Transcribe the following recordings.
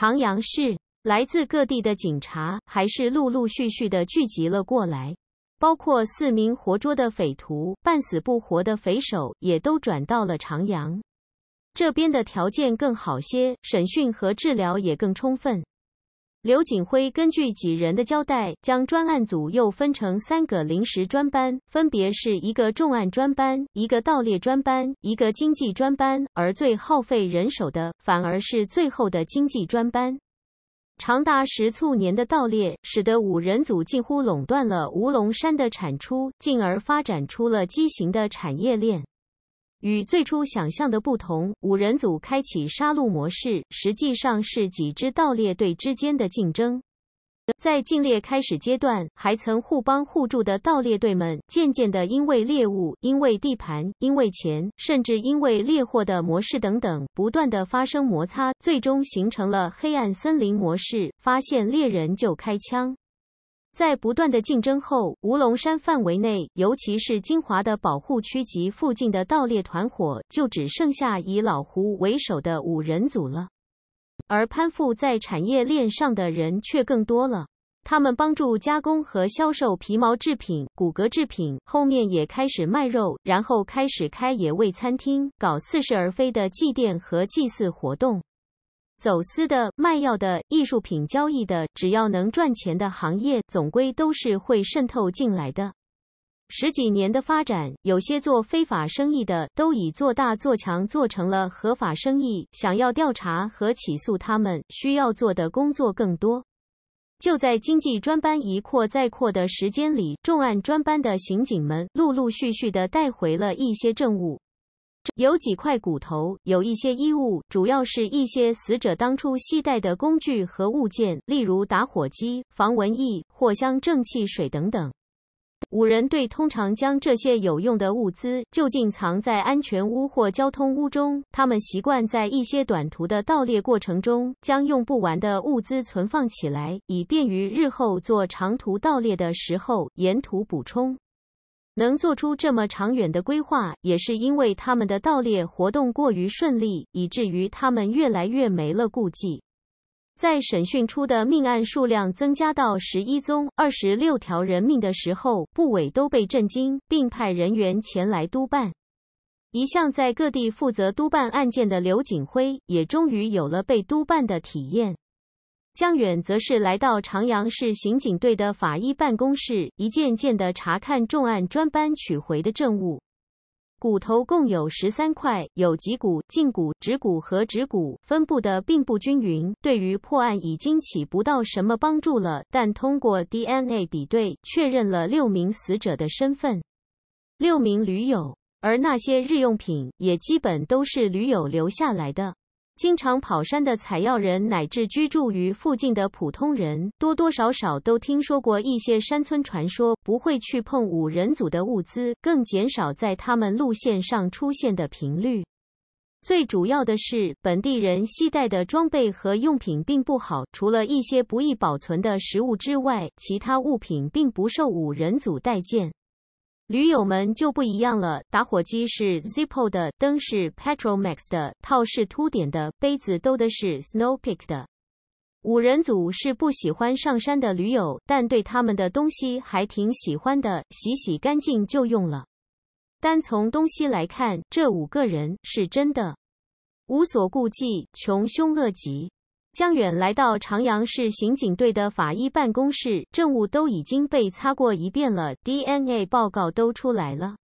长阳市来自各地的警察还是陆陆续续的聚集了过来，包括四名活捉的匪徒，半死不活的匪首也都转到了长阳。这边的条件更好些，审讯和治疗也更充分。刘景辉根据几人的交代，将专案组又分成三个临时专班，分别是一个重案专班、一个盗猎专班、一个经济专班。而最耗费人手的，反而是最后的经济专班。长达十数年的盗猎，使得五人组近乎垄断了乌龙山的产出，进而发展出了畸形的产业链。与最初想象的不同，五人组开启杀戮模式，实际上是几支盗猎队之间的竞争。在禁猎开始阶段，还曾互帮互助的盗猎队们，渐渐的因为猎物、因为地盘、因为钱，甚至因为猎获的模式等等，不断的发生摩擦，最终形成了黑暗森林模式：发现猎人就开枪。在不断的竞争后，吴龙山范围内，尤其是金华的保护区及附近的盗猎团伙，就只剩下以老胡为首的五人组了。而攀附在产业链上的人却更多了，他们帮助加工和销售皮毛制品、骨骼制品，后面也开始卖肉，然后开始开野味餐厅，搞似是而非的祭奠和祭祀活动。走私的、卖药的、艺术品交易的，只要能赚钱的行业，总归都是会渗透进来的。十几年的发展，有些做非法生意的都已做大做强，做成了合法生意。想要调查和起诉他们，需要做的工作更多。就在经济专班一扩再扩的时间里，重案专班的刑警们陆陆续续的带回了一些证物。有几块骨头，有一些衣物，主要是一些死者当初携带的工具和物件，例如打火机、防蚊液、藿香正气水等等。五人队通常将这些有用的物资就近藏在安全屋或交通屋中。他们习惯在一些短途的盗猎过程中，将用不完的物资存放起来，以便于日后做长途盗猎的时候沿途补充。能做出这么长远的规划，也是因为他们的盗猎活动过于顺利，以至于他们越来越没了顾忌。在审讯出的命案数量增加到十一宗、二十六条人命的时候，部委都被震惊，并派人员前来督办。一向在各地负责督办案件的刘景辉，也终于有了被督办的体验。江远则是来到长阳市刑警队的法医办公室，一件件地查看重案专班取回的证物。骨头共有十三块，有脊骨、胫骨、指骨和趾骨，分布的并不均匀，对于破案已经起不到什么帮助了。但通过 DNA 比对，确认了六名死者的身份，六名驴友。而那些日用品也基本都是驴友留下来的。经常跑山的采药人，乃至居住于附近的普通人，多多少少都听说过一些山村传说，不会去碰五人组的物资，更减少在他们路线上出现的频率。最主要的是，本地人携带的装备和用品并不好，除了一些不易保存的食物之外，其他物品并不受五人组待见。驴友们就不一样了，打火机是 Zippo 的，灯是 Petrol Max 的，套是凸点的，杯子兜的是 Snow Peak 的。五人组是不喜欢上山的驴友，但对他们的东西还挺喜欢的，洗洗干净就用了。单从东西来看，这五个人是真的无所顾忌，穷凶恶极。江远来到长阳市刑警队的法医办公室，证物都已经被擦过一遍了，DNA 报告都出来了。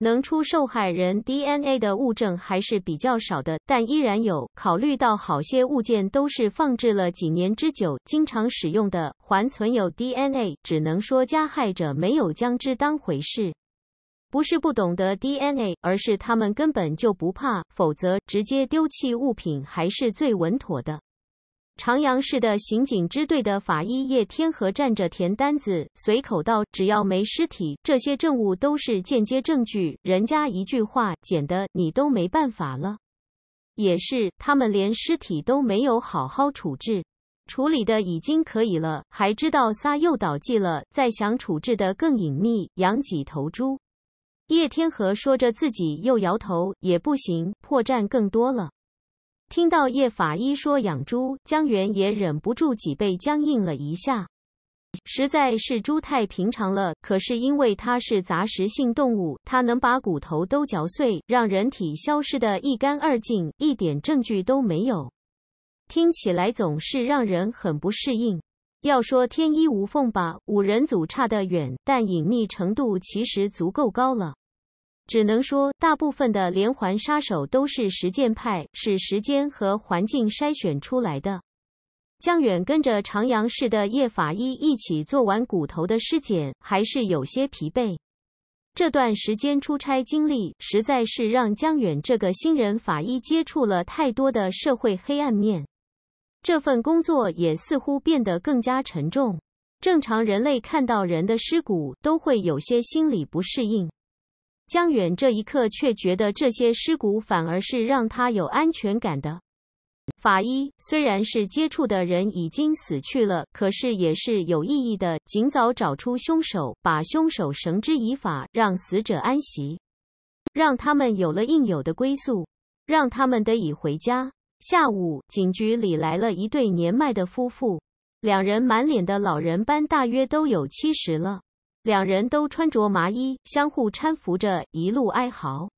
能出受害人 DNA 的物证还是比较少的，但依然有。考虑到好些物件都是放置了几年之久，经常使用的，还存有 DNA，只能说加害者没有将之当回事，不是不懂得 DNA，而是他们根本就不怕，否则直接丢弃物品还是最稳妥的。长阳市的刑警支队的法医叶天河站着填单子，随口道：“只要没尸体，这些证物都是间接证据，人家一句话，捡的你都没办法了。也是，他们连尸体都没有好好处置，处理的已经可以了，还知道撒诱导剂了，再想处置的更隐秘，养几头猪。”叶天河说着，自己又摇头，也不行，破绽更多了。听到叶法医说养猪，江源也忍不住脊背僵硬了一下。实在是猪太平常了，可是因为它是杂食性动物，它能把骨头都嚼碎，让人体消失的一干二净，一点证据都没有，听起来总是让人很不适应。要说天衣无缝吧，五人组差得远，但隐秘程度其实足够高了。只能说，大部分的连环杀手都是实践派，是时间和环境筛选出来的。江远跟着长阳市的叶法医一起做完骨头的尸检，还是有些疲惫。这段时间出差经历，实在是让江远这个新人法医接触了太多的社会黑暗面。这份工作也似乎变得更加沉重。正常人类看到人的尸骨，都会有些心理不适应。江远这一刻却觉得这些尸骨反而是让他有安全感的。法医虽然是接触的人已经死去了，可是也是有意义的。尽早找出凶手，把凶手绳之以法，让死者安息，让他们有了应有的归宿，让他们得以回家。下午，警局里来了一对年迈的夫妇，两人满脸的老人斑，大约都有七十了。两人都穿着麻衣，相互搀扶着，一路哀嚎：“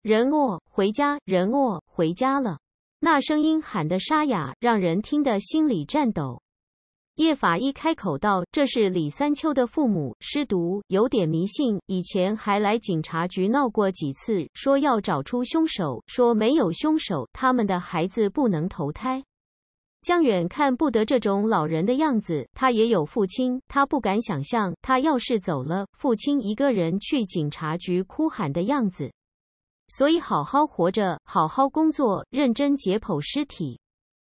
人哦，回家，人哦，回家了。”那声音喊得沙哑，让人听得心里颤抖。叶法医开口道：“这是李三秋的父母，失独，有点迷信。以前还来警察局闹过几次，说要找出凶手，说没有凶手，他们的孩子不能投胎。”江远看不得这种老人的样子，他也有父亲，他不敢想象，他要是走了，父亲一个人去警察局哭喊的样子，所以好好活着，好好工作，认真解剖尸体。